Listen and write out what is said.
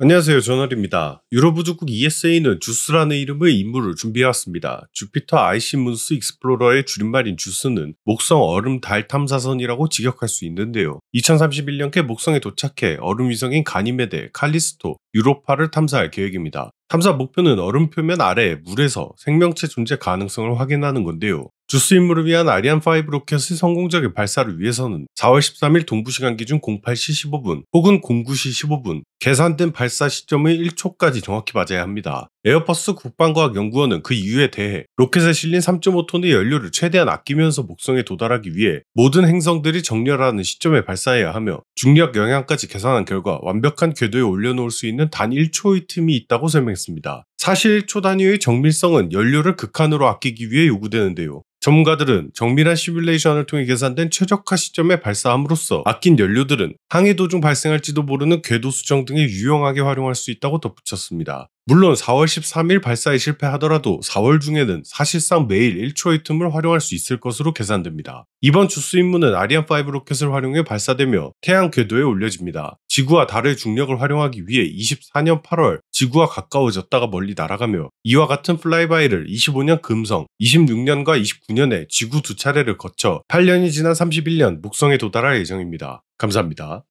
안녕하세요. 저널입니다. 유럽우주국 ESA는 주스라는 이름의 임무를 준비해왔습니다. 주피터 아이시문스 익스플로러의 줄임말인 주스는 목성 얼음 달 탐사선이라고 직역할 수 있는데요. 2031년께 목성에 도착해 얼음 위성인 가니메데, 칼리스토, 유로파를 탐사할 계획입니다. 탐사 목표는 얼음 표면 아래 물에서 생명체 존재 가능성을 확인하는 건데요. 주스 임무를 위한 아리안5 로켓의 성공적인 발사를 위해서는 4월 13일 동부시간 기준 08시 15분 혹은 09시 15분 계산된 발사 시점의 1초까지 정확히 맞아야 합니다. 에어퍼스 국방과학연구원은 그 이유에 대해 로켓에 실린 3.5톤의 연료를 최대한 아끼면서 목성에 도달하기 위해 모든 행성들이 정렬하는 시점에 발사해야 하며 중력 영향까지 계산한 결과 완벽한 궤도에 올려놓을 수 있는 단 1초의 틈이 있다고 설명했습니다. 주장했습니다. 사실 초단위의 정밀성은 연료를 극한으로 아끼기 위해 요구되는데요. 전문가들은 정밀한 시뮬레이션을 통해 계산된 최적화 시점에 발사함으로써 아낀 연료들은 항해 도중 발생할지도 모르는 궤도 수정 등에 유용하게 활용할 수 있다고 덧붙였습니다. 물론 4월 13일 발사에 실패하더라도 4월 중에는 사실상 매일 1초의 틈을 활용할 수 있을 것으로 계산됩니다. 이번 주스 임무는 아리안5 로켓을 활용해 발사되며 태양 궤도에 올려집니다. 지구와 달의 중력을 활용하기 위해 24년 8월 지구와 가까워졌다가 멀리 날아가며 이와 같은 플라이바이를 25년 금성, 26년과 29년에 지구 두 차례를 거쳐 8년이 지난 31년 목성에 도달할 예정입니다. 감사합니다.